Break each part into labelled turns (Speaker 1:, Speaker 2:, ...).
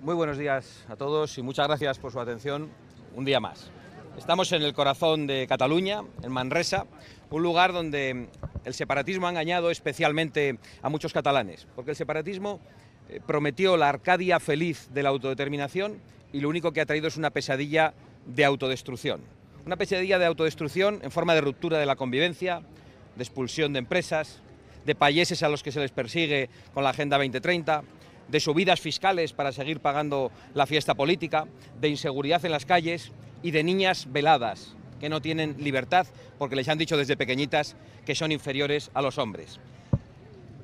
Speaker 1: Muy buenos días a todos y muchas gracias por su atención un día más. Estamos en el corazón de Cataluña, en Manresa, un lugar donde el separatismo ha engañado especialmente a muchos catalanes, porque el separatismo eh, prometió la Arcadia feliz de la autodeterminación y lo único que ha traído es una pesadilla de autodestrucción. Una pesadilla de autodestrucción en forma de ruptura de la convivencia, de expulsión de empresas, de payeses a los que se les persigue con la Agenda 2030 de subidas fiscales para seguir pagando la fiesta política, de inseguridad en las calles y de niñas veladas que no tienen libertad porque les han dicho desde pequeñitas que son inferiores a los hombres.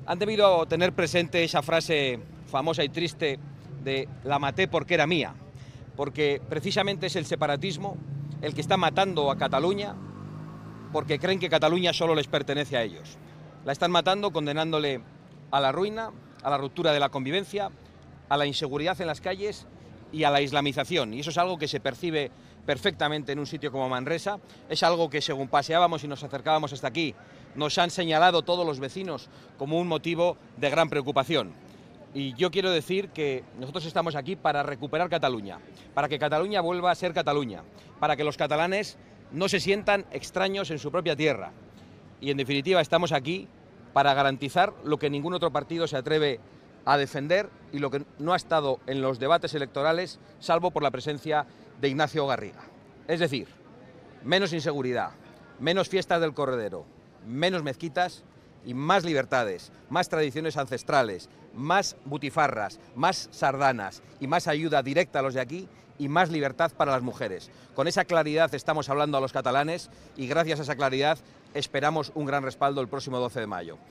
Speaker 1: Han debido tener presente esa frase famosa y triste de la maté porque era mía, porque precisamente es el separatismo el que está matando a Cataluña porque creen que Cataluña solo les pertenece a ellos. La están matando condenándole a la ruina, a la ruptura de la convivencia, a la inseguridad en las calles y a la islamización. Y eso es algo que se percibe perfectamente en un sitio como Manresa. Es algo que según paseábamos y nos acercábamos hasta aquí, nos han señalado todos los vecinos como un motivo de gran preocupación. Y yo quiero decir que nosotros estamos aquí para recuperar Cataluña, para que Cataluña vuelva a ser Cataluña, para que los catalanes no se sientan extraños en su propia tierra. Y en definitiva estamos aquí para garantizar lo que ningún otro partido se atreve a defender y lo que no ha estado en los debates electorales, salvo por la presencia de Ignacio Garriga. Es decir, menos inseguridad, menos fiestas del corredero, menos mezquitas y más libertades, más tradiciones ancestrales, más butifarras, más sardanas y más ayuda directa a los de aquí y más libertad para las mujeres. Con esa claridad estamos hablando a los catalanes y gracias a esa claridad esperamos un gran respaldo el próximo 12 de mayo.